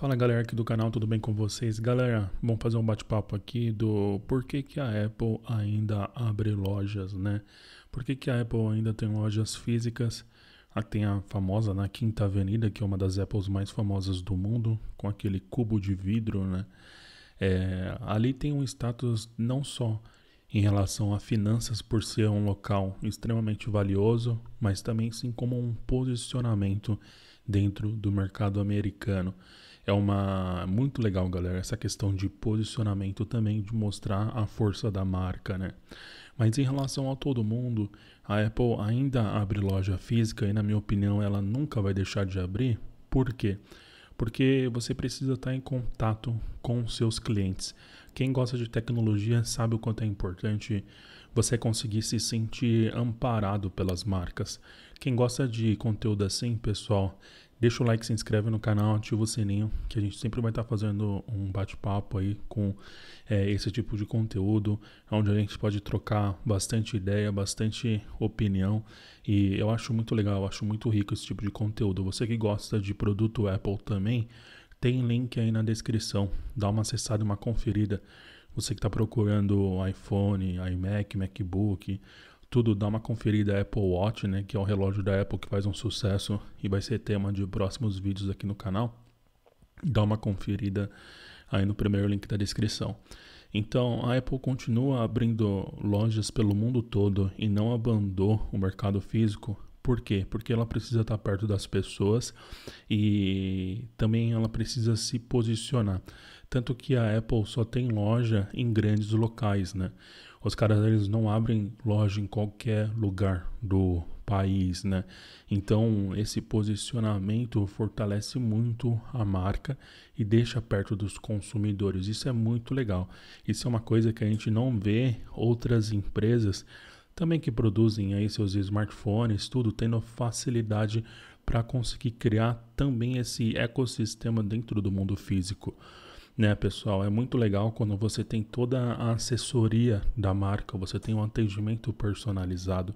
Fala galera aqui do canal, tudo bem com vocês? Galera, vamos fazer um bate-papo aqui do por que, que a Apple ainda abre lojas, né? Por que, que a Apple ainda tem lojas físicas? Ah, tem a famosa na né, Quinta Avenida, que é uma das Apples mais famosas do mundo, com aquele cubo de vidro, né? É, ali tem um status não só em relação a finanças por ser um local extremamente valioso, mas também sim como um posicionamento dentro do mercado americano. É uma muito legal, galera, essa questão de posicionamento também de mostrar a força da marca, né? Mas em relação a todo mundo, a Apple ainda abre loja física e na minha opinião ela nunca vai deixar de abrir. Por quê? Porque você precisa estar em contato com seus clientes. Quem gosta de tecnologia sabe o quanto é importante você conseguir se sentir amparado pelas marcas. Quem gosta de conteúdo assim, pessoal, Deixa o like, se inscreve no canal, ativa o sininho, que a gente sempre vai estar tá fazendo um bate-papo aí com é, esse tipo de conteúdo, onde a gente pode trocar bastante ideia, bastante opinião. E eu acho muito legal, eu acho muito rico esse tipo de conteúdo. Você que gosta de produto Apple também, tem link aí na descrição. Dá uma acessada, uma conferida. Você que está procurando iPhone, iMac, MacBook, tudo, dá uma conferida Apple Watch, né, que é um relógio da Apple que faz um sucesso e vai ser tema de próximos vídeos aqui no canal. Dá uma conferida aí no primeiro link da descrição. Então, a Apple continua abrindo lojas pelo mundo todo e não abandonou o mercado físico por quê? Porque ela precisa estar perto das pessoas e também ela precisa se posicionar. Tanto que a Apple só tem loja em grandes locais, né? Os caras eles não abrem loja em qualquer lugar do país, né? Então, esse posicionamento fortalece muito a marca e deixa perto dos consumidores. Isso é muito legal. Isso é uma coisa que a gente não vê outras empresas também que produzem aí seus smartphones, tudo tendo facilidade para conseguir criar também esse ecossistema dentro do mundo físico. Né, pessoal, é muito legal quando você tem toda a assessoria da marca, você tem um atendimento personalizado,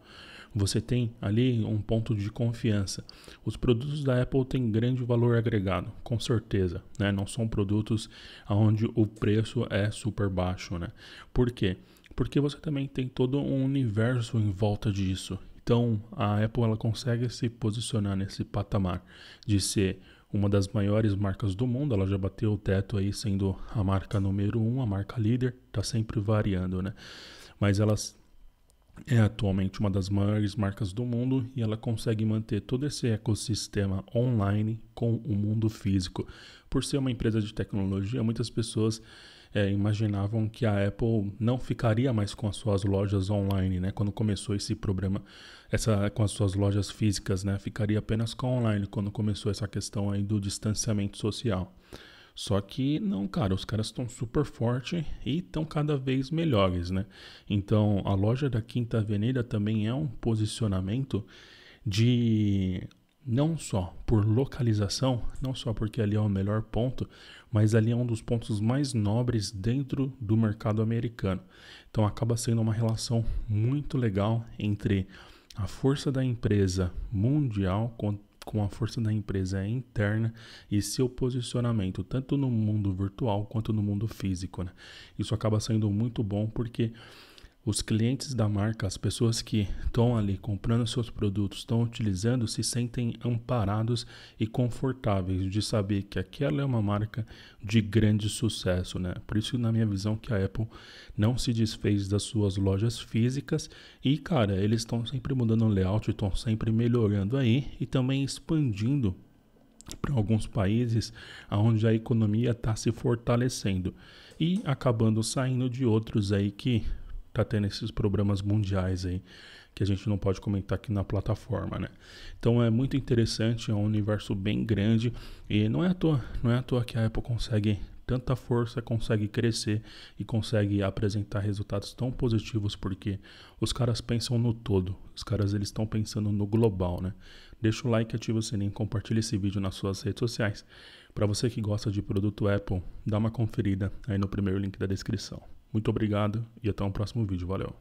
você tem ali um ponto de confiança. Os produtos da Apple têm grande valor agregado, com certeza, né? Não são produtos onde o preço é super baixo, né? Por quê? porque você também tem todo um universo em volta disso. Então, a Apple ela consegue se posicionar nesse patamar de ser uma das maiores marcas do mundo, ela já bateu o teto aí sendo a marca número um, a marca líder, está sempre variando, né? Mas elas é atualmente uma das maiores marcas do mundo e ela consegue manter todo esse ecossistema online com o mundo físico. Por ser uma empresa de tecnologia, muitas pessoas é, imaginavam que a Apple não ficaria mais com as suas lojas online, né? Quando começou esse problema, essa com as suas lojas físicas, né? Ficaria apenas com online quando começou essa questão aí do distanciamento social. Só que não, cara, os caras estão super forte e estão cada vez melhores, né? Então, a loja da Quinta Avenida também é um posicionamento de não só por localização, não só porque ali é o melhor ponto, mas ali é um dos pontos mais nobres dentro do mercado americano. Então acaba sendo uma relação muito legal entre a força da empresa mundial com a força da empresa é interna e seu posicionamento, tanto no mundo virtual quanto no mundo físico. Né? Isso acaba sendo muito bom porque os clientes da marca, as pessoas que estão ali comprando seus produtos, estão utilizando, se sentem amparados e confortáveis de saber que aquela é uma marca de grande sucesso, né? Por isso, na minha visão, que a Apple não se desfez das suas lojas físicas e, cara, eles estão sempre mudando o layout, estão sempre melhorando aí e também expandindo para alguns países onde a economia está se fortalecendo e acabando saindo de outros aí que tá tendo esses problemas mundiais aí que a gente não pode comentar aqui na plataforma, né? Então é muito interessante, é um universo bem grande e não é à toa, não é à toa que a Apple consegue tanta força, consegue crescer e consegue apresentar resultados tão positivos porque os caras pensam no todo, os caras eles estão pensando no global, né? Deixa o like, ativa o sininho, compartilha esse vídeo nas suas redes sociais. Para você que gosta de produto Apple, dá uma conferida aí no primeiro link da descrição. Muito obrigado e até um próximo vídeo. Valeu!